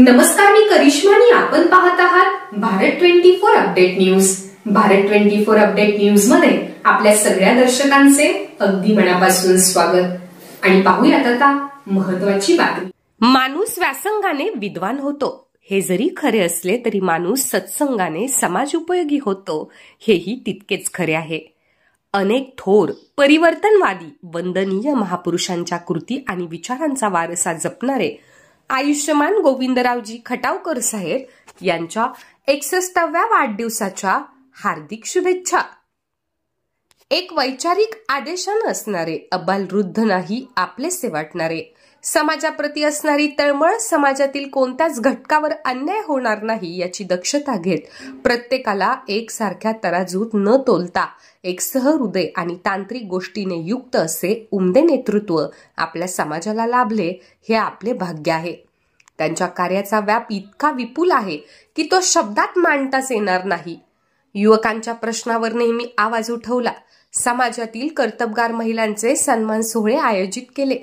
नमस्कार मी करिश्मा आणि आपण पाहत आहात Bharat twenty four update news Bharat twenty four update news मध्ये आपल्या सगळ्या दर्शकांचे अगदी मनापासून स्वागत आणि पाहूयात आता महत्वाची बातमी माणूस व्यासंगाने विद्वान होतो हे जरी खरे असले तरी माणूस सत्संगाने समाज उपयोगी होतो हेही तितकेच खरे आहे अनेक थोर परिवर्तनवादी वंदनीय महापुरुषांच्या कृती आणि विचारांचा वारसा जपणारे आयुष्यमान गोविंदरावजी खटावकर साहेब यांच्या एकसष्टाव्या वाढदिवसाच्या हार्दिक शुभेच्छा एक वैचारिक आदेशानं असणारे वृद्ध नाही से वाटणारे समाजाप्रती असणारी तळमळ समाजातील कोणत्याच घटकावर अन्याय होणार नाही याची दक्षता घेत प्रत्येकाला एकसारख्या तराजूत न तोलता एक सहृदय आणि तांत्रिक गोष्टीने युक्त असे उमदे नेतृत्व आपल्या समाजाला लाभले हे आपले भाग्य आहे त्यांच्या कार्याचा व्याप इतका विपुल आहे की तो शब्दात मांडताच येणार नाही युवकांच्या प्रश्नावर नेहमी आवाज उठवला समाजातील कर्तबगार महिलांचे सन्मान सोहळे आयोजित केले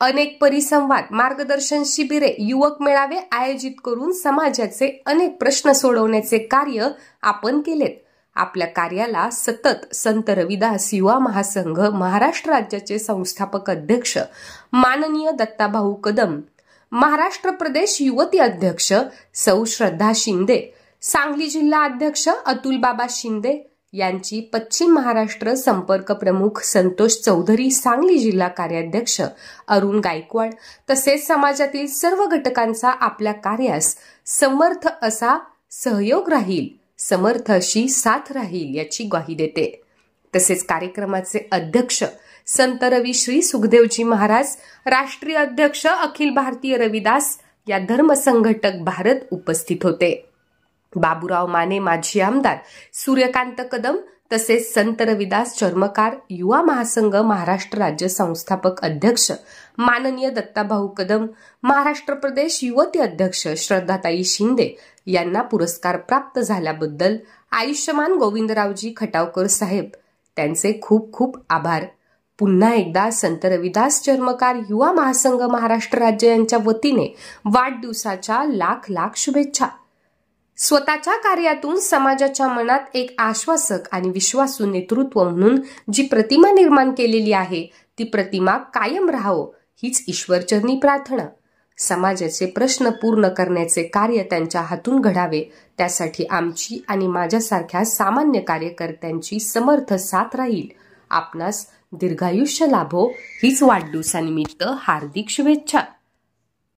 अनेक परिसंवाद मार्गदर्शन शिबिरे युवक मेळावे आयोजित करून समाजाचे अनेक प्रश्न सोडवण्याचे कार्य आपण केलेत आपल्या कार्याला सतत संत रविदास युवा महासंघ महाराष्ट्र राज्याचे संस्थापक अध्यक्ष माननीय दत्ताभाऊ कदम महाराष्ट्र प्रदेश युवती अध्यक्ष सौ श्रद्धा शिंदे सांगली जिल्हा अध्यक्ष अतुल बाबा शिंदे यांची पश्चिम महाराष्ट्र संपर्क प्रमुख संतोष चौधरी सांगली जिल्हा कार्याध्यक्ष अरुण गायकवाड तसेच समाजातील सर्व घटकांचा आपल्या कार्यास समर्थ असा सहयोग राहील समर्थ अशी साथ राहील याची ग्वाही देते तसेच कार्यक्रमाचे अध्यक्ष संत रवी श्री सुखदेवजी महाराज राष्ट्रीय अध्यक्ष अखिल भारतीय रविदास या धर्मसंघटक भारत उपस्थित होते बाबुराव माने माजी आमदार सूर्यकांत कदम तसेच संत रविदास चर्मकार युवा महासंघ महाराष्ट्र राज्य संस्थापक अध्यक्ष माननीय दत्ताभाऊ कदम महाराष्ट्र प्रदेश युवती अध्यक्ष श्रद्धाताई शिंदे यांना पुरस्कार प्राप्त झाल्याबद्दल आयुष्यमान गोविंदरावजी खटावकर साहेब त्यांचे खूप खूप आभार पुन्हा एकदा संत रविदास चर्मकार युवा महासंघ महाराष्ट्र राज्य यांच्या वतीने वाढदिवसाच्या लाख लाख शुभेच्छा स्वतःच्या कार्यातून समाजाच्या मनात एक आश्वासक आणि विश्वासू नेतृत्व म्हणून जी प्रतिमा निर्माण केलेली आहे ती प्रतिमा कायम राहावं हीच ईश्वरचरणी प्रार्थना समाजाचे प्रश्न पूर्ण करण्याचे कार्य त्यांच्या हातून घडावे त्यासाठी आमची आणि माझ्यासारख्या सामान्य कार्यकर्त्यांची समर्थ साथ राहील आपणास दीर्घायुष्य लाभो हीच वाढदिवसानिमित्त हार्दिक शुभेच्छा